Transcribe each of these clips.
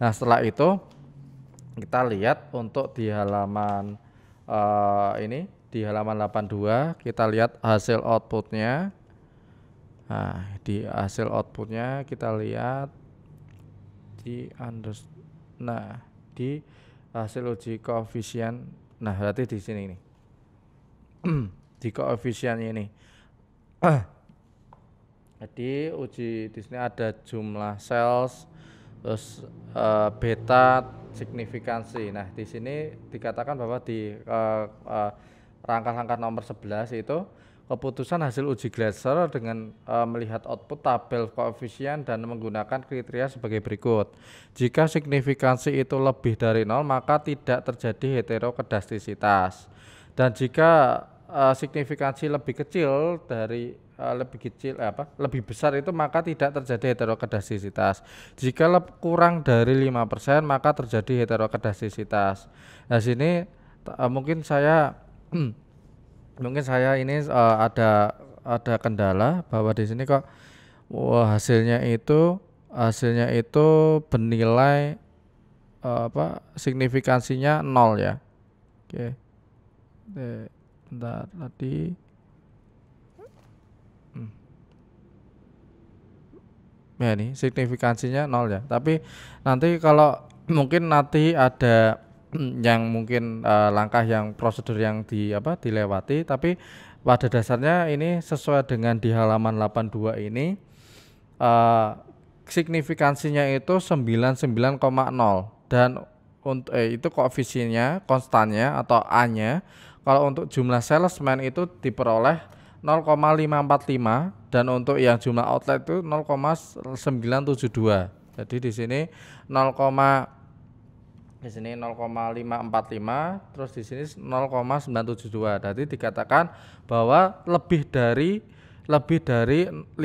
Nah, setelah itu kita lihat untuk di halaman uh, ini di halaman 82 kita lihat hasil outputnya. Nah, di hasil outputnya kita lihat di under nah di hasil uji koefisien nah berarti di sini ini di koefisien ini jadi uji di sini ada jumlah sales terus uh, beta signifikansi. Nah, di sini dikatakan bahwa di uh, uh, rangka-rangka nomor 11 itu keputusan hasil uji Glaser dengan uh, melihat output tabel koefisien dan menggunakan kriteria sebagai berikut. Jika signifikansi itu lebih dari nol, maka tidak terjadi heterokedastisitas. Dan jika uh, signifikansi lebih kecil dari uh, lebih kecil eh, apa lebih besar itu maka tidak terjadi heterokedastisitas. Jika kurang dari 5% maka terjadi heterokedastisitas. Nah, sini uh, mungkin saya mungkin saya ini uh, ada ada kendala bahwa di sini kok wah hasilnya itu hasilnya itu bernilai uh, apa signifikansinya nol ya. Oke. Okay bentar tadi hmm. ya ini signifikansinya nol ya tapi nanti kalau mungkin nanti ada yang mungkin uh, langkah yang prosedur yang di apa dilewati tapi pada dasarnya ini sesuai dengan di halaman 82 ini uh, signifikansinya itu 99,0 dan untuk eh, itu koefisiennya konstannya atau A-nya kalau untuk jumlah salesman itu diperoleh 0,545 dan untuk yang jumlah outlet itu 0,972. Jadi di sini 0, di sini 0,545 terus di sini 0,972. Jadi dikatakan bahwa lebih dari lebih dari 5%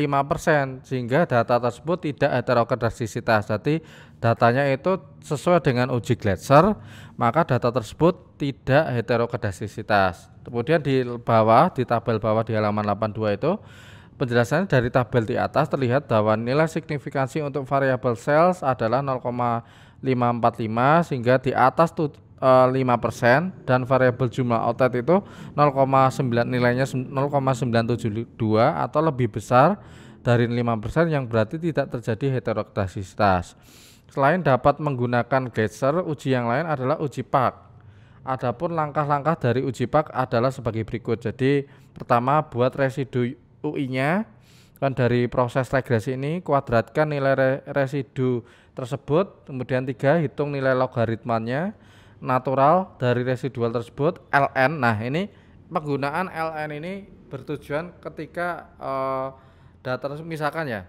sehingga data tersebut tidak heterogenerisitas. Jadi datanya itu sesuai dengan uji Gletser, maka data tersebut tidak heterogenerisitas. Kemudian di bawah di tabel bawah di halaman 82 itu penjelasannya dari tabel di atas terlihat bahwa nilai signifikansi untuk variabel sales adalah 0,545 sehingga di atas 5% eh, dan variabel jumlah outlet itu 0,9 nilainya 0,972 atau lebih besar dari 5% yang berarti tidak terjadi heterogenisitas. Selain dapat menggunakan geser, uji yang lain adalah uji PAK. Adapun langkah-langkah dari uji PAK adalah sebagai berikut. Jadi pertama buat residu UI-nya kan dari proses regresi ini kuadratkan nilai residu tersebut, kemudian tiga hitung nilai logaritmanya, natural dari residual tersebut LN. Nah, ini penggunaan LN ini bertujuan ketika uh, data misalkan ya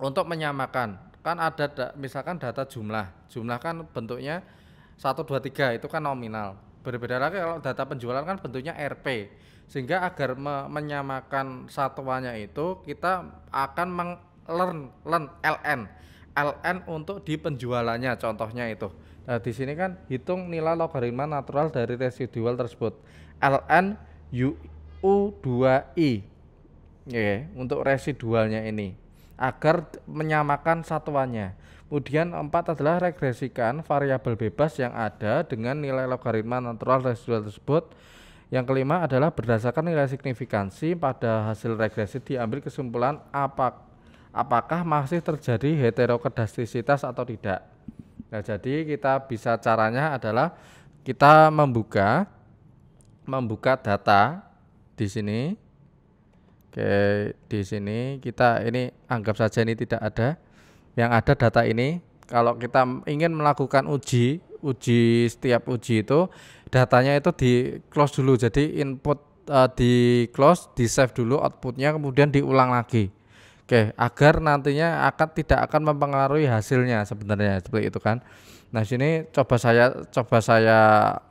untuk menyamakan kan ada da, misalkan data jumlah. Jumlah kan bentuknya 1 2 3 itu kan nominal. Berbeda lagi kalau data penjualan kan bentuknya RP. Sehingga agar me menyamakan satuannya itu kita akan meng learn, learn LN LN untuk di penjualannya contohnya itu. Nah, di sini kan hitung nilai logaritma natural dari residual tersebut. LN U, 2 i Yeah, untuk residualnya ini agar menyamakan satuannya. Kemudian empat adalah regresikan variabel bebas yang ada dengan nilai logaritma natural residual tersebut. Yang kelima adalah berdasarkan nilai signifikansi pada hasil regresi diambil kesimpulan apakah apakah masih terjadi heterokedastisitas atau tidak. Nah, jadi kita bisa caranya adalah kita membuka membuka data di sini. Oke, di sini kita ini anggap saja ini tidak ada. Yang ada data ini kalau kita ingin melakukan uji, uji setiap uji itu datanya itu di close dulu. Jadi input uh, di close, di save dulu outputnya kemudian diulang lagi. Oke, agar nantinya akan tidak akan mempengaruhi hasilnya sebenarnya seperti itu kan. Nah, sini coba saya coba saya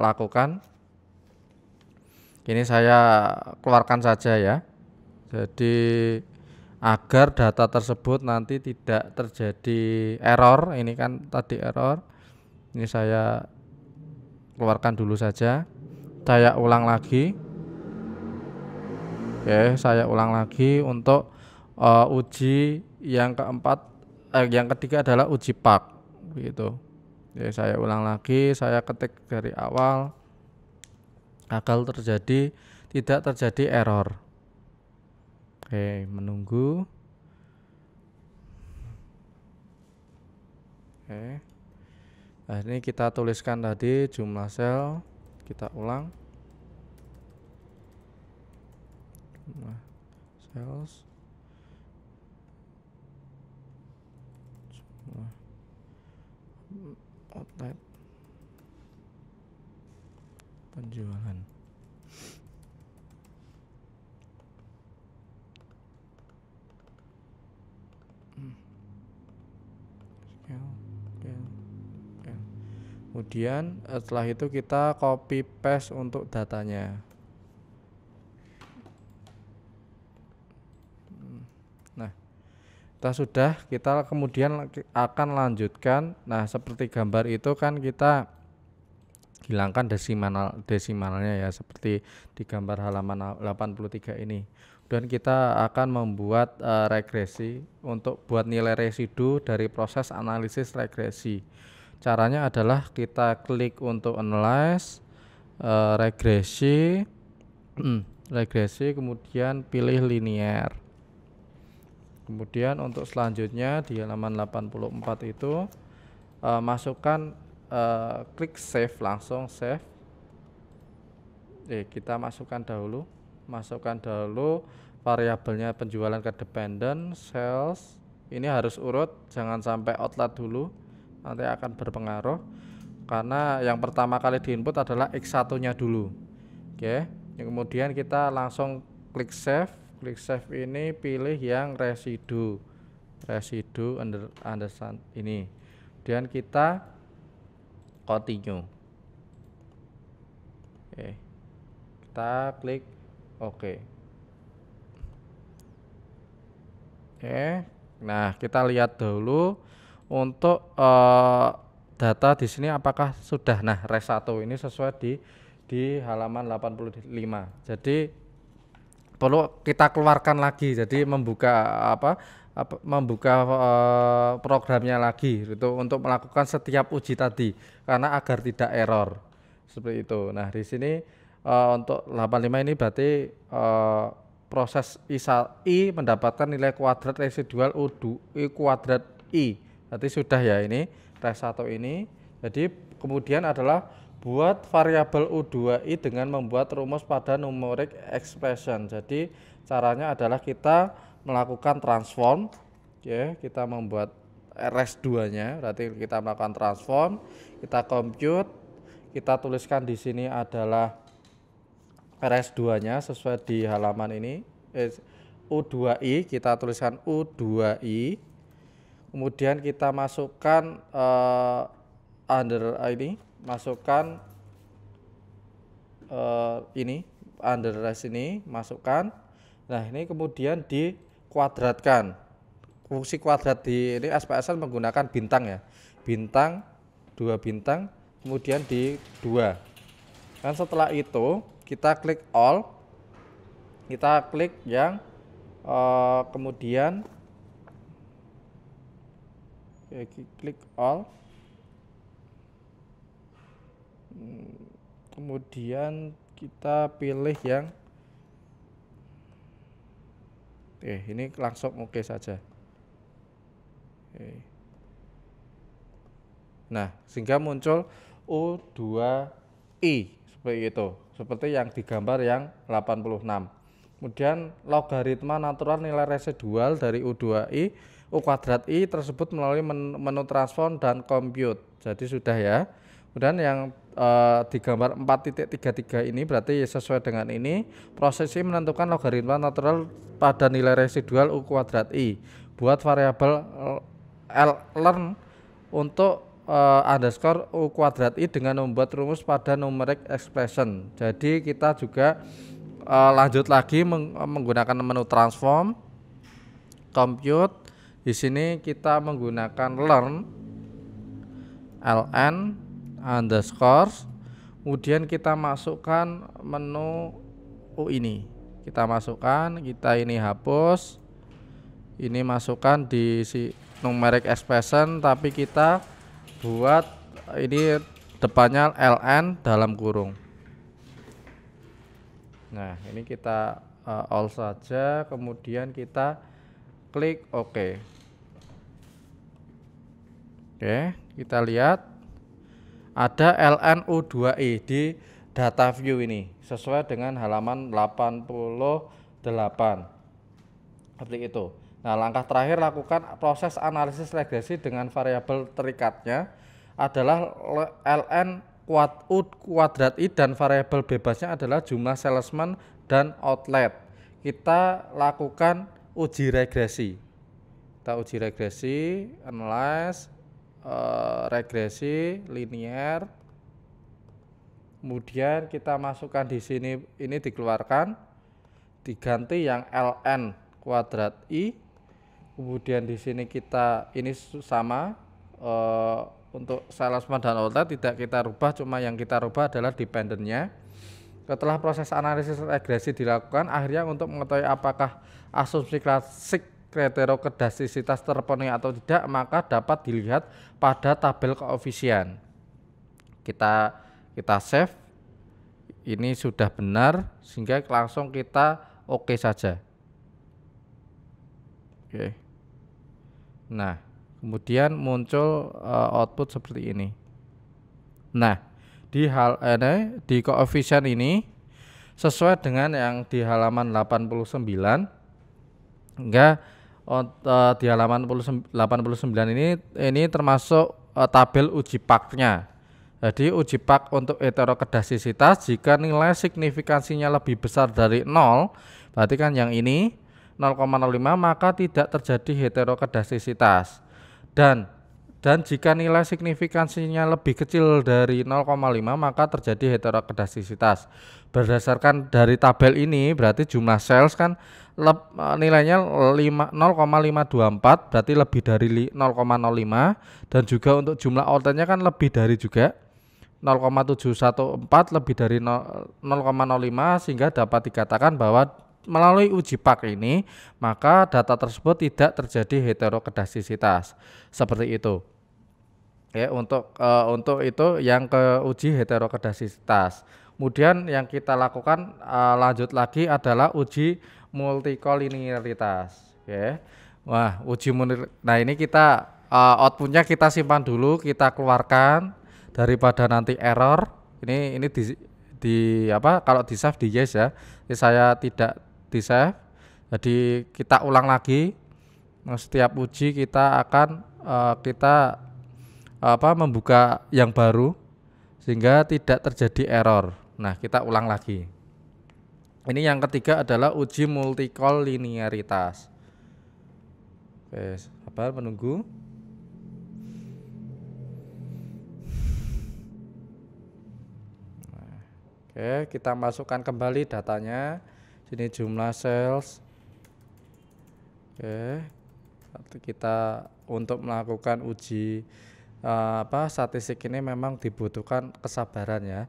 lakukan. Ini saya keluarkan saja ya. Jadi agar data tersebut nanti tidak terjadi error, ini kan tadi error. Ini saya keluarkan dulu saja. Saya ulang lagi. Oke, saya ulang lagi untuk uh, uji yang keempat eh, yang ketiga adalah uji pak begitu jadi saya ulang lagi saya ketik dari awal agar terjadi tidak terjadi error oke menunggu oke nah ini kita tuliskan tadi jumlah sel kita ulang jumlah sel outlet penjualan kemudian eh, setelah itu kita copy paste untuk datanya kita sudah kita kemudian akan lanjutkan nah seperti gambar itu kan kita hilangkan desimal desimalnya ya seperti di gambar halaman 83 ini dan kita akan membuat uh, regresi untuk buat nilai residu dari proses analisis regresi caranya adalah kita klik untuk analyze uh, regresi regresi kemudian pilih linear Kemudian untuk selanjutnya di halaman 84 itu uh, masukkan uh, klik save langsung save. Eh kita masukkan dahulu, masukkan dahulu variabelnya penjualan ke dependent sales. Ini harus urut, jangan sampai outlet dulu. Nanti akan berpengaruh karena yang pertama kali di input adalah X1-nya dulu. Oke. Okay. Kemudian kita langsung klik save klik save ini pilih yang residu residu under understand ini kemudian kita continue oke kita klik oke oke nah kita lihat dulu untuk uh, data di sini apakah sudah nah res 1 ini sesuai di di halaman 85 jadi perlu kita keluarkan lagi jadi membuka apa, apa membuka uh, programnya lagi itu untuk melakukan setiap uji tadi karena agar tidak error seperti itu nah di sini uh, untuk 85 ini berarti uh, proses isal I mendapatkan nilai kuadrat residual U2 I kuadrat I berarti sudah ya ini tes satu ini jadi kemudian adalah buat variabel U2i dengan membuat rumus pada numeric expression. Jadi caranya adalah kita melakukan transform ya, kita membuat RS2-nya, berarti kita melakukan transform, kita compute, kita tuliskan di sini adalah RS2-nya sesuai di halaman ini. Eh, U2i kita tuliskan U2i. Kemudian kita masukkan uh, under eh, ini masukkan uh, ini under rest ini masukkan nah ini kemudian di kuadratkan fungsi kuadrat di ini SPSL menggunakan bintang ya bintang dua bintang kemudian di dua dan setelah itu kita klik all kita klik yang uh, kemudian klik all kemudian kita pilih yang eh ini langsung oke okay saja eh. nah sehingga muncul O2i seperti itu seperti yang digambar yang 86 kemudian logaritma natural nilai residual dari U2i U kuadrat i tersebut melalui menu transform dan compute jadi sudah ya kemudian yang di gambar 4.33 ini berarti sesuai dengan ini prosesi menentukan logaritma natural pada nilai residual U kuadrat I buat variabel eh, L learn untuk uh, underscore U kuadrat I dengan membuat rumus pada numeric expression jadi kita juga uh, lanjut lagi meng menggunakan menu transform compute di sini kita menggunakan learn ln underscore kemudian kita masukkan menu u ini kita masukkan kita ini hapus ini masukkan di si numeric expression tapi kita buat ini depannya ln dalam kurung nah ini kita uh, all saja kemudian kita klik ok oke kita lihat ada LNU2E di data view ini sesuai dengan halaman 88 seperti itu. Nah, langkah terakhir lakukan proses analisis regresi dengan variabel terikatnya adalah ln kuadrat i dan variabel bebasnya adalah jumlah salesman dan outlet. Kita lakukan uji regresi. Kita uji regresi, analyze Eh, regresi linier kemudian kita masukkan di sini ini dikeluarkan diganti yang ln kuadrat i kemudian di sini kita ini sama e, untuk salesman dan outlet tidak kita rubah cuma yang kita rubah adalah dependennya setelah proses analisis regresi dilakukan akhirnya untuk mengetahui apakah asumsi klasik kriteria kedastisitas terpenuhi atau tidak maka dapat dilihat pada tabel koefisien. Kita kita save ini sudah benar sehingga langsung kita oke okay saja. Oke. Okay. Nah, kemudian muncul uh, output seperti ini. Nah, di hal ini eh, di koefisien ini sesuai dengan yang di halaman 89 enggak uh, di halaman 89 ini ini termasuk uh, tabel uji paknya. Jadi uji pak untuk heterokedasitas jika nilai signifikansinya lebih besar dari 0, berarti kan yang ini 0,05 maka tidak terjadi heterokedasitas. Dan dan jika nilai signifikansinya lebih kecil dari 0,5 maka terjadi heterokedastisitas. Berdasarkan dari tabel ini berarti jumlah sales kan lep, eh, nilainya 0,524 berarti lebih dari 0,05 dan juga untuk jumlah ordernya kan lebih dari juga 0,714 lebih dari 0,05 sehingga dapat dikatakan bahwa melalui uji pak ini maka data tersebut tidak terjadi heterokedastisitas seperti itu ya untuk uh, untuk itu yang ke uji heterokedastisitas kemudian yang kita lakukan uh, lanjut lagi adalah uji oke ya. Wah, uji munir. Nah, ini kita uh, outputnya kita simpan dulu, kita keluarkan daripada nanti error. Ini ini di, di apa kalau di save di yes ya. ini saya tidak di save. Jadi kita ulang lagi. Nah, setiap uji kita akan uh, kita apa membuka yang baru sehingga tidak terjadi error. Nah, kita ulang lagi. Ini yang ketiga adalah uji multikol linearitas. Oke, sabar menunggu. Oke, kita masukkan kembali datanya. Sini jumlah sales. Oke. Kita untuk melakukan uji eh, apa statistik ini memang dibutuhkan kesabaran ya.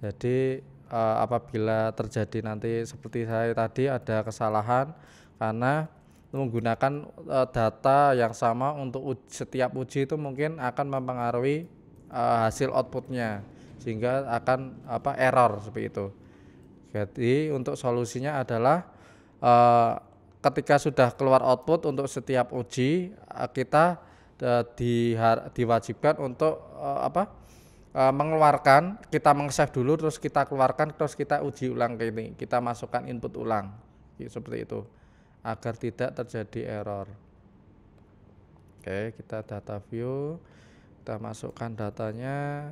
Jadi uh, apabila terjadi nanti seperti saya tadi ada kesalahan karena menggunakan uh, data yang sama untuk uji, setiap uji itu mungkin akan mempengaruhi uh, hasil outputnya sehingga akan apa error seperti itu. Jadi untuk solusinya adalah uh, ketika sudah keluar output untuk setiap uji uh, kita uh, diwajibkan untuk uh, apa? Eh, mengeluarkan, kita mengsave dulu terus kita keluarkan terus kita uji ulang ke ini, kita masukkan input ulang. seperti itu. Agar tidak terjadi error. Oke, kita data view, kita masukkan datanya.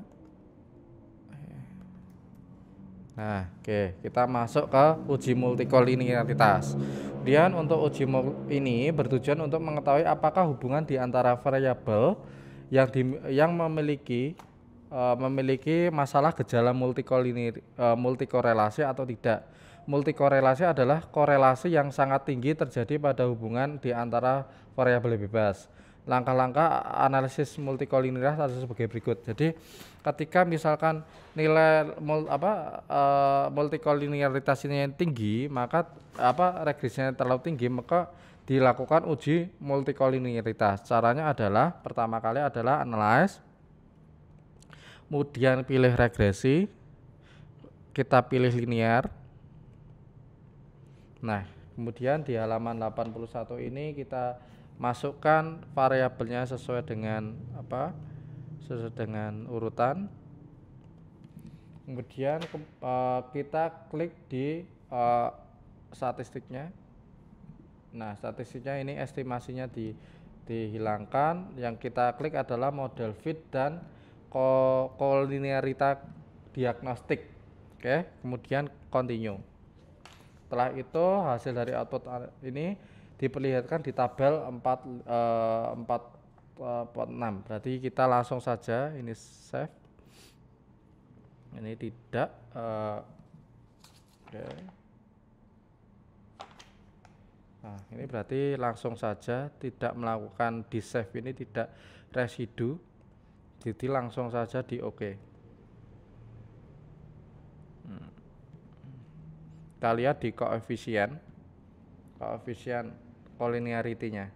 Nah, oke, kita masuk ke uji multikolinearitas Kemudian untuk uji ini bertujuan untuk mengetahui apakah hubungan di antara variabel yang di, yang memiliki Eh, memiliki masalah gejala multikolini uh, eh, multikorelasi atau tidak. Multikorelasi adalah korelasi yang sangat tinggi terjadi pada hubungan di antara variabel bebas langkah-langkah analisis multikolinitas adalah sebagai berikut. Jadi ketika misalkan nilai mul, apa uh, ini yang tinggi, maka apa regresinya terlalu tinggi, maka dilakukan uji multikolinitas. Caranya adalah pertama kali adalah analyze kemudian pilih regresi kita pilih linear nah kemudian di halaman 81 ini kita masukkan variabelnya sesuai dengan apa sesuai dengan urutan kemudian ke, uh, kita klik di uh, statistiknya nah statistiknya ini estimasinya di dihilangkan yang kita klik adalah model fit dan kolinearita diagnostik. Oke, kemudian continue. Setelah itu hasil dari output uh, ini diperlihatkan di tabel 4 eh, 4 6. Berarti kita langsung saja ini save. Ini tidak eh, oke. Okay. Nah, ini berarti langsung saja tidak melakukan di save ini tidak residu jadi langsung saja di oke hmm. kita lihat di koefisien koefisien kolinearitinya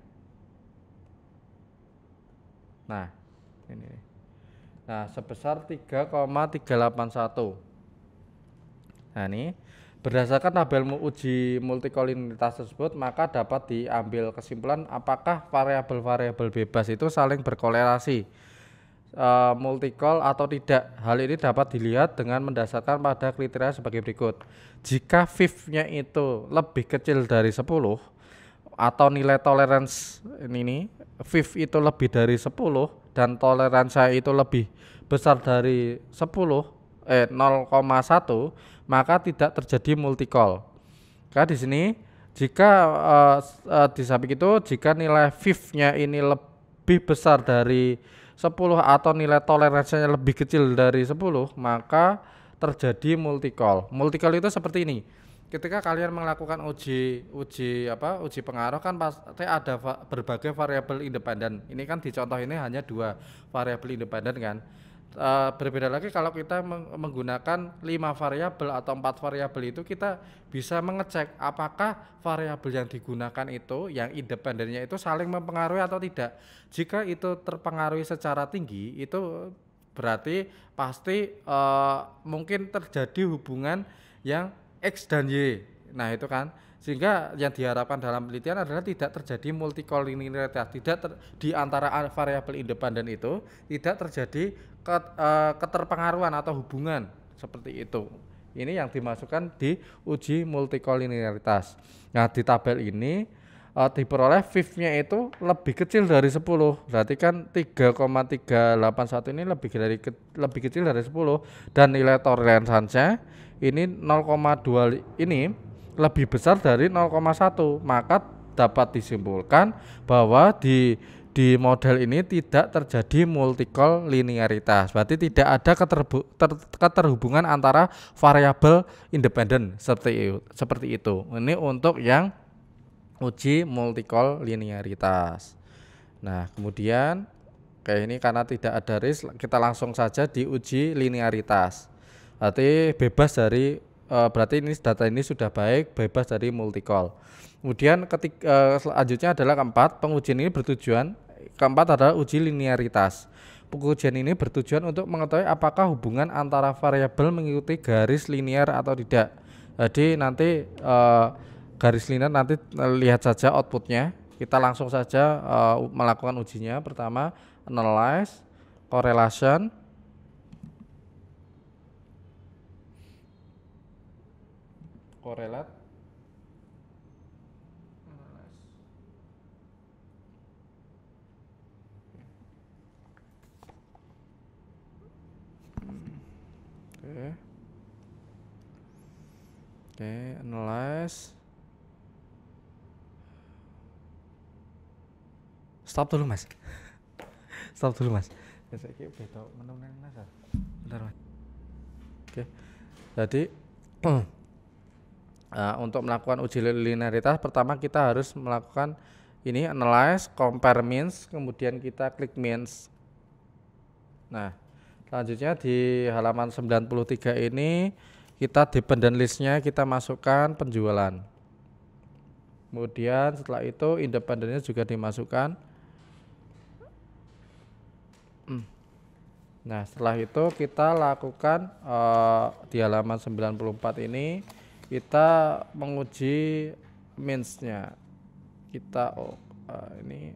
nah ini nah sebesar 3,381 nah ini Berdasarkan tabel uji multikolinitas tersebut, maka dapat diambil kesimpulan apakah variabel-variabel bebas itu saling berkolerasi uh, eh, call atau tidak. Hal ini dapat dilihat dengan mendasarkan pada kriteria sebagai berikut. Jika VIF nya itu lebih kecil dari 10 atau nilai tolerance ini nih, fifth itu lebih dari 10 dan toleransi itu lebih besar dari 10 eh 0,1 maka tidak terjadi call. Karena di sini jika uh, uh, di samping itu jika nilai VIF nya ini lebih besar dari 10 atau nilai toleransinya lebih kecil dari 10 maka terjadi multi call itu seperti ini ketika kalian melakukan uji uji apa uji pengaruh kan pasti ada berbagai variabel independen ini kan di contoh ini hanya dua variabel independen kan Uh, berbeda lagi kalau kita menggunakan lima variabel atau empat variabel itu kita bisa mengecek apakah variabel yang digunakan itu yang independennya itu saling mempengaruhi atau tidak. Jika itu terpengaruhi secara tinggi itu berarti pasti uh, mungkin terjadi hubungan yang x dan y. Nah, itu kan sehingga yang diharapkan dalam penelitian adalah tidak terjadi multikolinearitas tidak ter, di antara variabel independen itu tidak terjadi ket, uh, keterpengaruhan atau hubungan seperti itu ini yang dimasukkan di uji multikolinearitas nah di tabel ini uh, diperoleh fifth-nya itu lebih kecil dari 10 berarti kan 3,381 ini lebih dari ke, lebih kecil dari 10 dan nilai toleransinya ini 0,2 ini lebih besar dari 0,1 maka dapat disimpulkan bahwa di di model ini tidak terjadi multikol linearitas. Berarti tidak ada keterbu, ter, keterhubungan antara variabel independen seperti seperti itu. Ini untuk yang uji multikol linearitas. Nah, kemudian kayak ini karena tidak ada risk, kita langsung saja diuji linearitas. Berarti bebas dari uh, berarti ini data ini sudah baik bebas dari multicol. Kemudian ketik uh, selanjutnya adalah keempat, pengujian ini bertujuan keempat adalah uji linearitas. Pengujian ini bertujuan untuk mengetahui apakah hubungan antara variabel mengikuti garis linear atau tidak. Jadi nanti uh, garis linear nanti lihat saja outputnya. Kita langsung saja uh, melakukan ujinya. Pertama, analyze, correlation, korelat oke okay. oke analyze stop dulu mas stop dulu mas ya, saya kira beda menemukan nasar bentar mas oke okay. jadi uh, untuk melakukan uji linearitas pertama kita harus melakukan ini analyze, compare means, kemudian kita klik means. Nah, selanjutnya di halaman 93 ini kita dependent listnya kita masukkan penjualan. Kemudian setelah itu independennya juga dimasukkan. Hmm. Nah, setelah itu kita lakukan uh, di halaman 94 ini kita menguji means-nya kita oh, uh, ini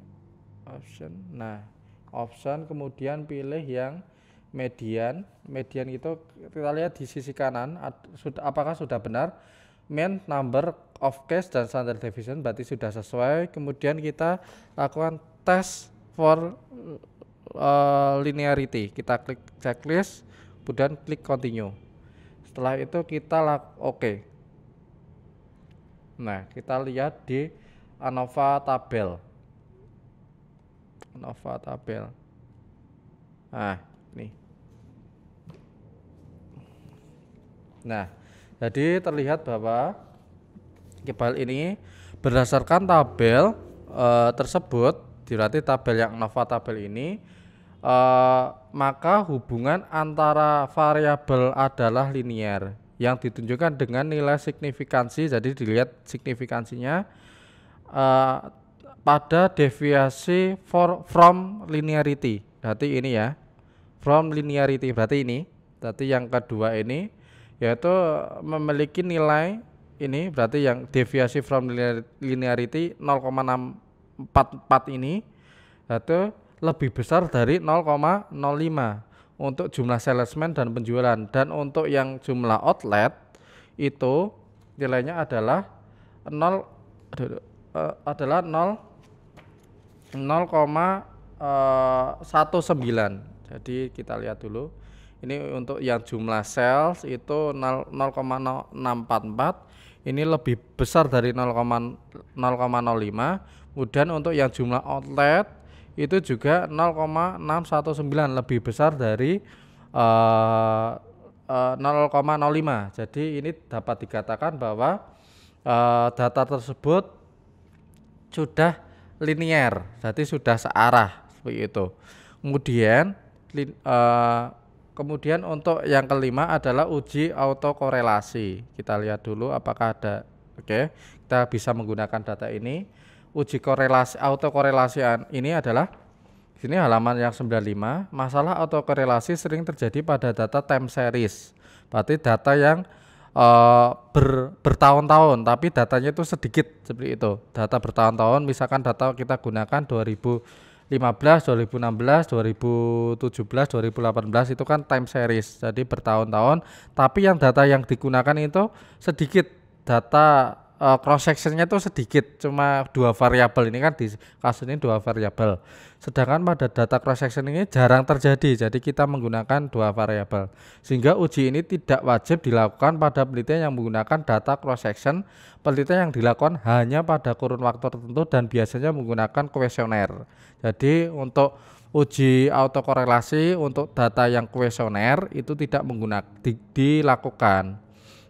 option nah option kemudian pilih yang median median itu kita lihat di sisi kanan sudah apakah sudah benar mean number of case dan standard deviation berarti sudah sesuai kemudian kita lakukan test for uh, linearity kita klik checklist kemudian klik continue setelah itu kita oke okay Nah, kita lihat di ANOVA tabel. ANOVA tabel. Nah, ini. Nah, jadi terlihat bahwa kebal ini berdasarkan tabel e, tersebut, berarti tabel yang ANOVA tabel ini e, maka hubungan antara variabel adalah linier yang ditunjukkan dengan nilai signifikansi. Jadi dilihat signifikansinya uh, pada deviasi for, from linearity. Berarti ini ya. From linearity berarti ini. Berarti yang kedua ini yaitu memiliki nilai ini berarti yang deviasi from linearity 0,644 ini itu lebih besar dari 0,05 untuk jumlah salesman dan penjualan dan untuk yang jumlah outlet itu nilainya adalah 0 aduh, eh, adalah 0 0,19 eh, jadi kita lihat dulu ini untuk yang jumlah sales itu 0,644 ini lebih besar dari 0,05 kemudian untuk yang jumlah outlet itu juga 0,619 lebih besar dari uh, uh, 0,05 jadi ini dapat dikatakan bahwa uh, data tersebut sudah linier jadi sudah searah seperti itu kemudian lin, uh, kemudian untuk yang kelima adalah uji autokorelasi kita lihat dulu apakah ada oke okay. kita bisa menggunakan data ini uji korelasi autokorelasian ini adalah ini halaman yang 95 masalah autokorelasi sering terjadi pada data time series berarti data yang uh, ber, bertahun-tahun tapi datanya itu sedikit seperti itu data bertahun-tahun misalkan data kita gunakan 2015 2016 2017 2018 itu kan time series jadi bertahun-tahun tapi yang data yang digunakan itu sedikit data uh, eh, cross sectionnya tuh sedikit cuma dua variabel ini kan di kasus ini dua variabel sedangkan pada data cross section ini jarang terjadi jadi kita menggunakan dua variabel sehingga uji ini tidak wajib dilakukan pada penelitian yang menggunakan data cross section penelitian yang dilakukan hanya pada kurun waktu tertentu dan biasanya menggunakan kuesioner jadi untuk uji autokorelasi untuk data yang kuesioner itu tidak menggunakan di, dilakukan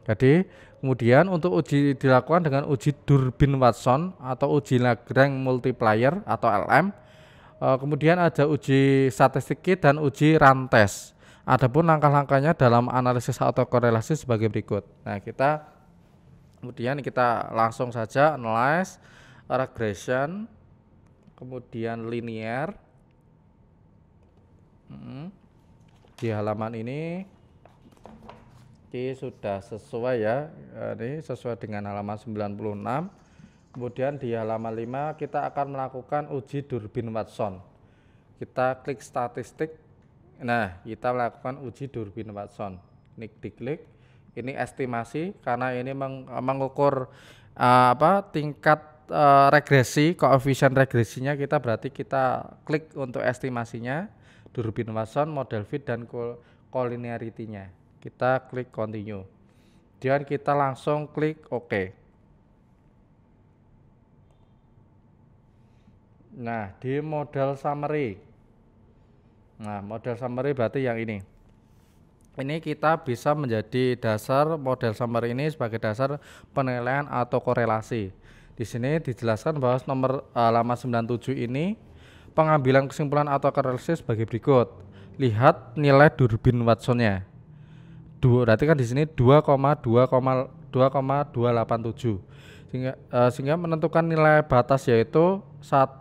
jadi Kemudian untuk uji dilakukan dengan uji Durbin Watson atau uji Lagrange multiplier atau LM. Eh, kemudian ada uji statistik dan uji run test. Adapun langkah-langkahnya dalam analisis atau korelasi sebagai berikut. Nah, kita kemudian kita langsung saja analyze regression, kemudian linear. Hmm, di halaman ini Oke, sudah sesuai ya. Ini sesuai dengan halaman 96. Kemudian di halaman 5 kita akan melakukan uji durbin Watson. Kita klik statistik. Nah, kita melakukan uji durbin Watson. Nik diklik. Ini estimasi karena ini meng mengukur uh, apa tingkat uh, regresi, koefisien regresinya kita berarti kita klik untuk estimasinya durbin Watson, model fit dan kol kita klik continue dan kita langsung klik OK nah di model summary nah model summary berarti yang ini ini kita bisa menjadi dasar model summary ini sebagai dasar penilaian atau korelasi. Di sini dijelaskan bahwa nomor eh, lama 97 ini pengambilan kesimpulan atau korelasi sebagai berikut. Lihat nilai durbin Watsonnya dua berarti kan di sini 2,2,2,287 sehingga uh, sehingga menentukan nilai batas yaitu 1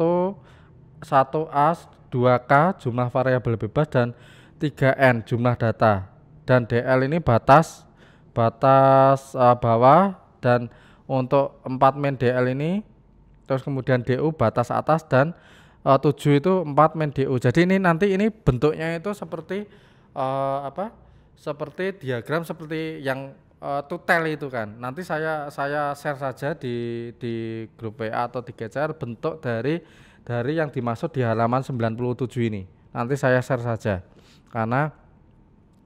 1A 2K jumlah variabel bebas dan 3N jumlah data dan DL ini batas batas uh, bawah dan untuk 4 main DL ini terus kemudian DU batas atas dan eh, uh, 7 itu 4 main DU. Jadi ini nanti ini bentuknya itu seperti uh, apa? seperti diagram seperti yang uh, eh, tutel itu kan. Nanti saya saya share saja di di grup WA atau di GCR bentuk dari dari yang dimaksud di halaman 97 ini. Nanti saya share saja. Karena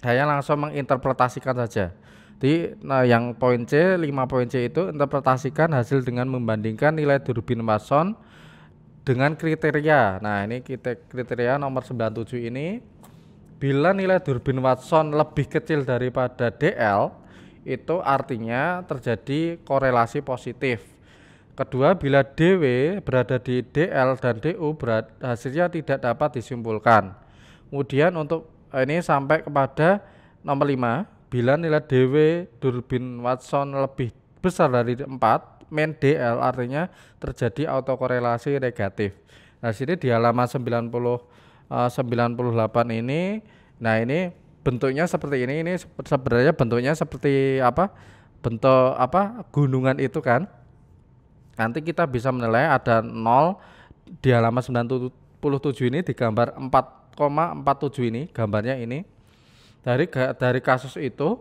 saya langsung menginterpretasikan saja. Di nah yang poin C, 5 poin C itu interpretasikan hasil dengan membandingkan nilai durbin Watson dengan kriteria. Nah, ini kita kriteria nomor 97 ini Bila nilai Durbin Watson lebih kecil daripada DL, itu artinya terjadi korelasi positif. Kedua, bila DW berada di DL dan DU, berat, hasilnya tidak dapat disimpulkan. Kemudian untuk eh, ini sampai kepada nomor 5, bila nilai DW Durbin Watson lebih besar dari 4, men DL artinya terjadi autokorelasi negatif. Nah, sini di halaman 90 Eh, puluh 98 ini nah ini bentuknya seperti ini ini sebenarnya bentuknya seperti apa bentuk apa gunungan itu kan nanti kita bisa menilai ada 0 di halaman 97 ini di gambar 4,47 ini gambarnya ini dari dari kasus itu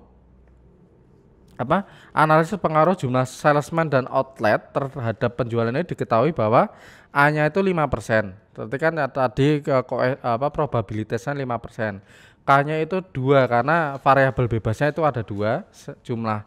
apa analisis pengaruh jumlah salesman dan outlet terhadap penjualan ini diketahui bahwa A-nya itu 5%. Berarti kan ya tadi ke, eh, apa probabilitasnya 5%. K-nya itu dua karena variabel bebasnya itu ada dua jumlah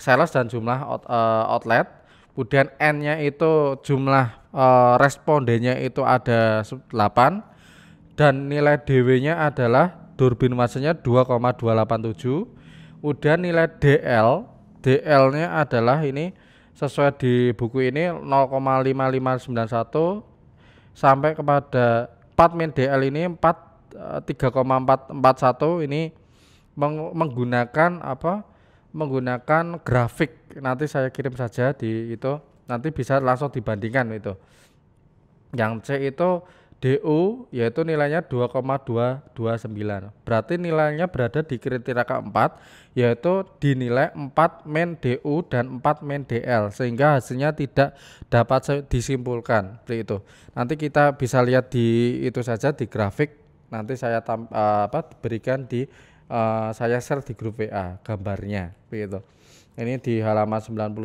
sales dan jumlah out, uh, outlet. Kemudian N-nya itu jumlah uh, respondennya itu ada 8 dan nilai DW-nya adalah durbin masanya 2,287. Kemudian nilai DL, DL-nya adalah ini sesuai di buku ini 0,5591 sampai kepada 4 min DL ini 4 3,441 eh, ini meng menggunakan apa menggunakan grafik nanti saya kirim saja di itu nanti bisa langsung dibandingkan itu yang C itu DU yaitu nilainya 2,229 berarti nilainya berada di kriteria keempat yaitu dinilai 4 men DU dan 4 men DL sehingga hasilnya tidak dapat disimpulkan seperti itu. Nanti kita bisa lihat di itu saja di grafik nanti saya tam, uh, apa berikan di uh, saya share di grup WA gambarnya begitu. Ini di halaman 99.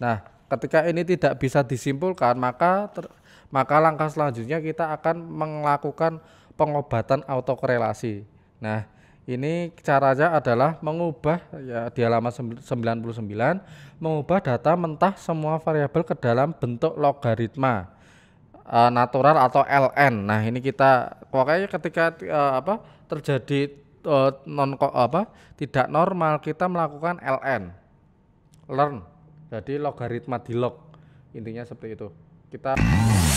Nah, ketika ini tidak bisa disimpulkan maka ter, maka langkah selanjutnya kita akan melakukan pengobatan autokorelasi. Nah, ini caranya adalah mengubah ya di halaman 99 mengubah data mentah semua variabel ke dalam bentuk logaritma uh, natural atau LN. Nah, ini kita pokoknya ketika uh, apa terjadi uh, non apa tidak normal kita melakukan LN. Learn. Jadi logaritma di log. Intinya seperti itu. Kita